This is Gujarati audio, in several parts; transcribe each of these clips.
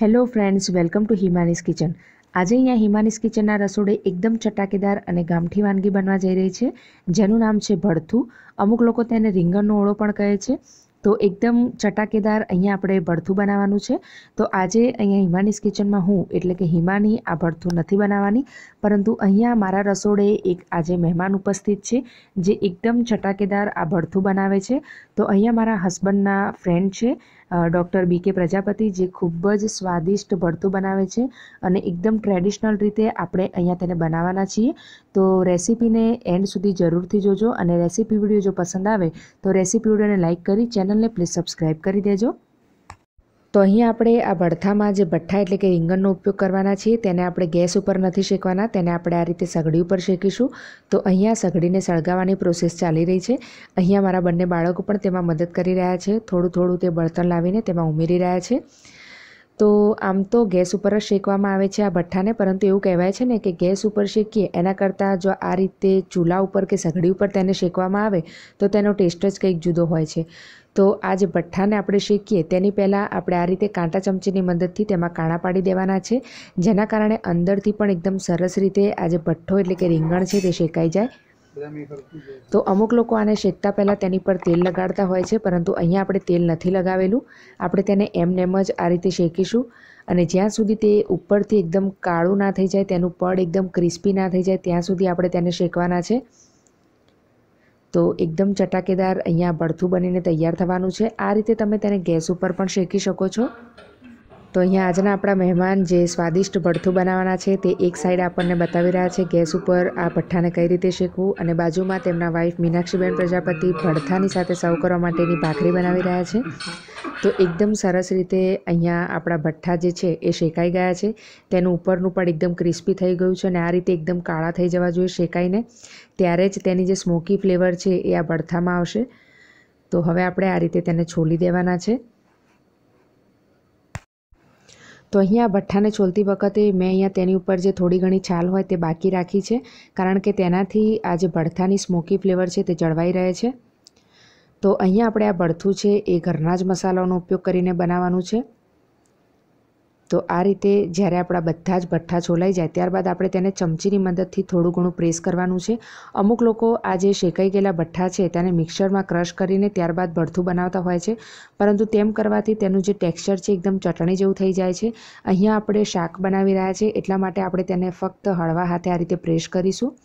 hello friends welcome to Himani's kitchen આજે અહીંયા હિમાનીસ કિચનના રસોડે એકદમ ચટાકેદાર અને ગામઠી વાનગી બનવા જઈ રહી છે જેનું નામ છે ભડથું અમુક લોકો તેને રીંગણનો ઓળો પણ કહે છે તો એકદમ ચટાકેદાર અહીંયા આપણે ભડથું બનાવવાનું છે તો આજે અહીંયા હિમાનીસ કિચનમાં હું એટલે કે હિમાની આ ભડથું નથી બનાવવાની પરંતુ અહીંયા મારા રસોડે એક આજે મહેમાન ઉપસ્થિત છે જે એકદમ ચટાકેદાર આ ભડથું બનાવે છે તો અહીંયા મારા હસબન્ડના ફ્રેન્ડ છે ડૉક્ટર બી કે પ્રજાપતિ જે ખૂબ જ સ્વાદિષ્ટ ભરતું બનાવે છે અને એકદમ ટ્રેડિશનલ રીતે આપણે અહીંયા તેને બનાવવાના છીએ તો રેસીપીને એન્ડ સુધી જરૂરથી જોજો અને રેસીપી વિડીયો જો પસંદ આવે તો રેસીપી વિડીયોને લાઇક કરી ચેનલને પ્લીઝ સબસ્ક્રાઈબ કરી દેજો તો અહીં આપણે આ ભડથામાં જે ભઠ્ઠા એટલે કે રીંગણનો ઉપયોગ કરવાના છીએ તેને આપણે ગેસ ઉપર નથી શેકવાના તેને આપણે આ રીતે સગડી ઉપર શેકીશું તો અહીંયા સગડીને સળગાવવાની પ્રોસેસ ચાલી રહી છે અહીંયા મારા બંને બાળકો પણ તેમાં મદદ કરી રહ્યા છે થોડું થોડું તે બળતણ લાવીને તેમાં ઉમેરી રહ્યા છે તો આમ તો ગેસ ઉપર જ શેકવામાં આવે છે આ ભઠ્ઠાને પરંતુ એવું કહેવાય છે ને કે ગેસ ઉપર શેકીએ એના કરતાં જો આ રીતે ચૂલા ઉપર કે સગડી ઉપર તેને શેકવામાં આવે તો તેનો ટેસ્ટ જ કંઈક જુદો હોય છે તો આ જે ભઠ્ઠાને આપણે શેકીએ તેની પહેલાં આપણે આ રીતે કાંટા ચમચીની મદદથી તેમાં કાણા પાડી દેવાના છે જેના કારણે અંદરથી પણ એકદમ સરસ રીતે આ જે ભઠ્ઠો એટલે કે રીંગણ છે તે શેકાઈ જાય તો અમુક લોકો આને શેકતા પહેલાં તેની પર તેલ લગાડતા હોય છે પરંતુ અહીંયા આપણે તેલ નથી લગાવેલું આપણે તેને એમનેમ જ આ રીતે શેકીશું અને જ્યાં સુધી તે ઉપરથી એકદમ કાળું ના થઈ જાય તેનું પડ એકદમ ક્રિસ્પી ના થઈ જાય ત્યાં સુધી આપણે તેને શેકવાના છે તો એકદમ ચટાકેદાર અહીંયા ભડથું બનીને તૈયાર થવાનું છે આ રીતે તમે તેને ગેસ ઉપર પણ શેકી શકો છો તો અહીંયા આજના આપણા મહેમાન જે સ્વાદિષ્ટ ભડથું બનાવવાના છે તે એક સાઈડ આપણને બતાવી રહ્યા છે ગેસ ઉપર આ ભઠ્ઠાને કઈ રીતે શેકવું અને બાજુમાં તેમના વાઈફ મીનાક્ષીબેન પ્રજાપતિ ભડથાની સાથે સર્વ કરવા માટેની ભાખરી બનાવી રહ્યા છે તો એકદમ સરસ રીતે અહીંયા આપણા ભઠ્ઠા જે છે એ શેકાઈ ગયા છે તેનું ઉપરનું પણ એકદમ ક્રિસ્પી થઈ ગયું છે અને આ રીતે એકદમ કાળા થઈ જવા જોઈએ શેકાઈને ત્યારે જ તેની જે સ્મોકી ફ્લેવર છે એ આ ભડથામાં આવશે તો હવે આપણે આ રીતે તેને છોલી દેવાના છે તો અહીંયા ભઠ્ઠાને છોલતી વખતે મેં અહીંયા તેની ઉપર જે થોડી ઘણી છાલ હોય તે બાકી રાખી છે કારણ કે તેનાથી આ જે ભડથાની સ્મોકી ફ્લેવર છે તે જળવાઈ રહે છે તો અહીંયા આપણે આ ભડથું છે એ ઘરના જ મસાલાનો ઉપયોગ કરીને બનાવવાનું છે તો આ રીતે જ્યારે આપણા બધા જ ભઠ્ઠા છોલાઈ જાય ત્યારબાદ આપણે તેને ચમચીની મદદથી થોડું ઘણું પ્રેસ કરવાનું છે અમુક લોકો આ જે શેકાઈ ગયેલા ભઠ્ઠા છે તેને મિક્સરમાં ક્રશ કરીને ત્યારબાદ ભડથું બનાવતા હોય છે પરંતુ તેમ કરવાથી તેનું જે ટેક્સચર છે એકદમ ચટણી જેવું થઈ જાય છે અહીંયા આપણે શાક બનાવી રહ્યા છે એટલા માટે આપણે તેને ફક્ત હળવા હાથે આ રીતે પ્રેસ કરીશું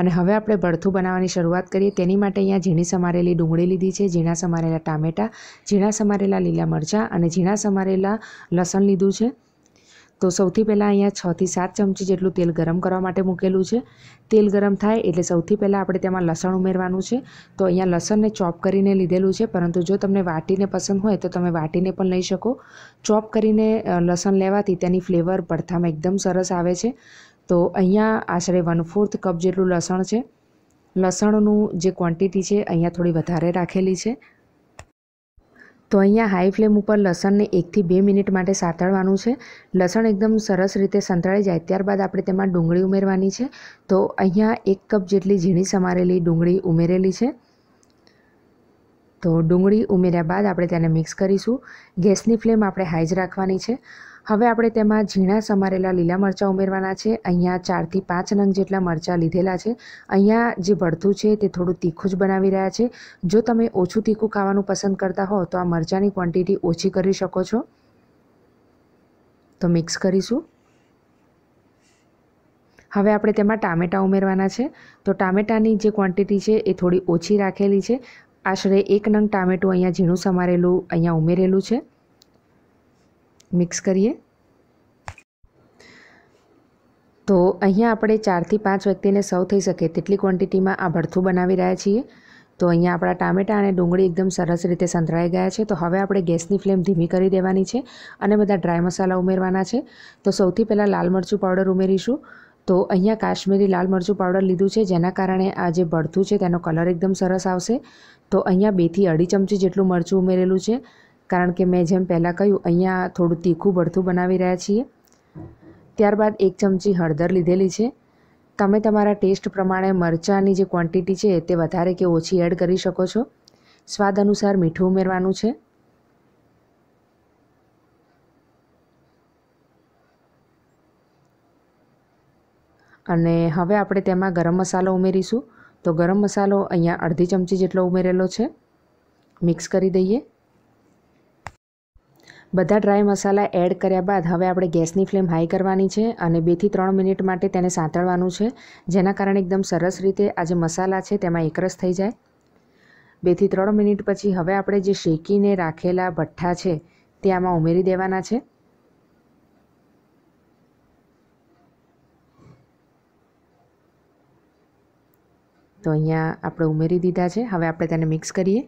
અને હવે આપણે ભરથું બનાવવાની શરૂઆત કરીએ તેની માટે અહીંયા ઝીણી સમારેલી ડુંગળી લીધી છે ઝીણા સમારેલા ટામેટાં ઝીણા સમારેલા લીલા મરચાં અને ઝીણા સમારેલા લસણ લીધું છે તો સૌથી પહેલાં અહીંયા છથી સાત ચમચી જેટલું તેલ ગરમ કરવા માટે મૂકેલું છે તેલ ગરમ થાય એટલે સૌથી પહેલાં આપણે તેમાં લસણ ઉમેરવાનું છે તો અહીંયા લસણને ચોપ કરીને લીધેલું છે પરંતુ જો તમને વાટીને પસંદ હોય તો તમે વાટીને પણ લઈ શકો ચોપ કરીને લસણ લેવાથી તેની ફ્લેવર પડથામાં એકદમ સરસ આવે છે તો અહીંયા આશરે વન ફોર્થ કપ જેટલું લસણ છે લસણનું જે ક્વોન્ટિટી છે અહીંયા થોડી વધારે રાખેલી છે તો અહીંયા હાઈ ફ્લેમ ઉપર લસણને એકથી બે મિનિટ માટે સાતળવાનું છે લસણ એકદમ સરસ રીતે સંતળાઈ જાય ત્યારબાદ આપણે તેમાં ડુંગળી ઉમેરવાની છે તો અહીંયા એક કપ જેટલી ઝીણી સમારેલી ડુંગળી ઉમેરેલી છે તો ડુંગળી ઉમેર્યા બાદ આપણે તેને મિક્સ કરીશું ગેસની ફ્લેમ આપણે હાઈ જ રાખવાની છે હવે આપણે તેમાં ઝીણા સમારેલા લીલા મરચાં ઉમેરવાના છે અહીંયા ચારથી પાંચ નંગ જેટલા મરચાં લીધેલા છે અહીંયા જે ભડથું છે તે થોડું તીખું જ બનાવી રહ્યા છે જો તમે ઓછું તીખું ખાવાનું પસંદ કરતા હો તો આ મરચાંની ક્વોન્ટિટી ઓછી કરી શકો છો તો મિક્સ કરીશું હવે આપણે તેમાં ટામેટાં ઉમેરવાના છે તો ટામેટાની જે ક્વોન્ટિટી છે એ થોડી ઓછી રાખેલી છે આશરે એક નંગ ટામેટું અહીંયા ઝીણું સમારેલું અહીંયા ઉમેરેલું છે મિક્સ કરીએ તો અહીંયા આપણે ચારથી પાંચ વ્યક્તિને સૌ થઈ શકે તેટલી ક્વોન્ટિટીમાં આ ભરથું બનાવી રહ્યા છીએ તો અહીંયા આપણા ટામેટાં અને ડુંગળી એકદમ સરસ રીતે સંતરાઈ ગયા છે તો હવે આપણે ગેસની ફ્લેમ ધીમી કરી દેવાની છે અને બધા ડ્રાય મસાલા ઉમેરવાના છે તો સૌથી પહેલાં લાલ મરચું પાવડર ઉમેરીશું તો અહીંયા કાશ્મીરી લાલ મરચું પાવડર લીધું છે જેના કારણે આ જે ભડથું છે તેનો કલર એકદમ સરસ આવશે તો અહીંયા બેથી અઢી ચમચી જેટલું મરચું ઉમેરેલું છે કારણ કે મેં જેમ પહેલાં કહ્યું અહીંયા થોડું તીખું ભડથું બનાવી રહ્યા છીએ ત્યારબાદ એક ચમચી હળદર લીધેલી છે તમે તમારા ટેસ્ટ પ્રમાણે મરચાંની જે ક્વોન્ટિટી છે તે વધારે કે ઓછી એડ કરી શકો છો સ્વાદ અનુસાર મીઠું ઉમેરવાનું છે અને હવે આપણે તેમાં ગરમ મસાલો ઉમેરીશું તો ગરમ મસાલો અહીંયા અડધી ચમચી જેટલો ઉમેરેલો છે મિક્સ કરી દઈએ બધા ડ્રાય મસાલા એડ કર્યા બાદ હવે આપણે ગેસની ફ્લેમ હાઈ કરવાની છે અને બેથી ત્રણ મિનિટ માટે તેને સાંતળવાનું છે જેના કારણે એકદમ સરસ રીતે આ જે મસાલા છે તેમાં એકરસ થઈ જાય બેથી ત્રણ મિનિટ પછી હવે આપણે જે શેકીને રાખેલા ભઠ્ઠા છે તે આમાં ઉમેરી દેવાના છે તો અહીંયા આપણે ઉમેરી દીધા છે હવે આપણે તેને મિક્સ કરીએ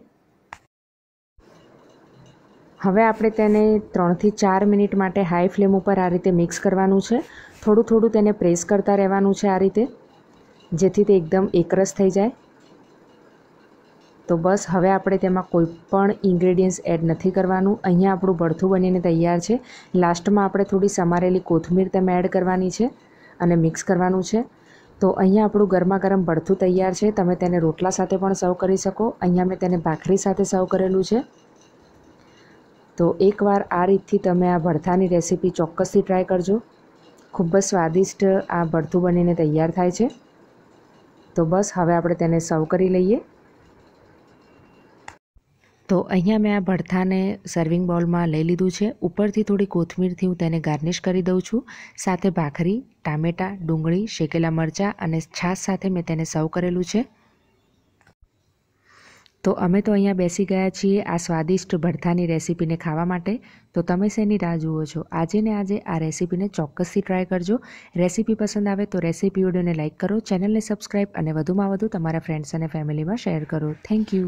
હવે આપણે તેને ત્રણથી ચાર મિનિટ માટે હાઈ ફ્લેમ ઉપર આ રીતે મિક્સ કરવાનું છે થોડું થોડું તેને પ્રેસ કરતા રહેવાનું છે આ રીતે જેથી તે એકદમ એકરસ થઈ જાય તો બસ હવે આપણે તેમાં કોઈ પણ ઇન્ગ્રેડિયન્ટ્સ એડ નથી કરવાનું અહીંયા આપણું બળથું બનીને તૈયાર છે લાસ્ટમાં આપણે થોડી સમારેલી કોથમીર તેમાં એડ કરવાની છે અને મિક્સ કરવાનું છે તો અહીંયા આપણું ગરમા ગરમ ભડથું તૈયાર છે તમે તેને રોટલા સાથે પણ સર્વ કરી શકો અહીંયા મેં તેને ભાખરી સાથે સર્વ કરેલું છે તો એકવાર આ રીતથી તમે આ ભડથાની રેસીપી ચોક્કસથી ટ્રાય કરજો ખૂબ જ સ્વાદિષ્ટ આ ભરથું બનીને તૈયાર થાય છે તો બસ હવે આપણે તેને સર્વ કરી લઈએ તો અહીંયા મેં આ ભડથાને સર્વિંગ બાઉલમાં લઈ લીધું છે ઉપરથી થોડી કોથમીરથી હું તેને ગાર્નિશ કરી દઉં છું સાથે ભાખરી ટામેટાં ડુંગળી શેકેલા મરચાં અને છાશ સાથે મેં તેને સર્વ કરેલું છે તો અમે તો અહીંયા બેસી ગયા છીએ આ સ્વાદિષ્ટ ભડથાની રેસીપીને ખાવા માટે તો તમે શેની રાહ જુઓ છો આજે ને આજે આ રેસીપીને ચોક્કસથી ટ્રાય કરજો રેસીપી પસંદ આવે તો રેસીપી વિડીયોને લાઇક કરો ચેનલને સબસ્ક્રાઈબ અને વધુમાં વધુ તમારા ફ્રેન્ડ્સ અને ફેમિલીમાં શેર કરો થેન્ક યુ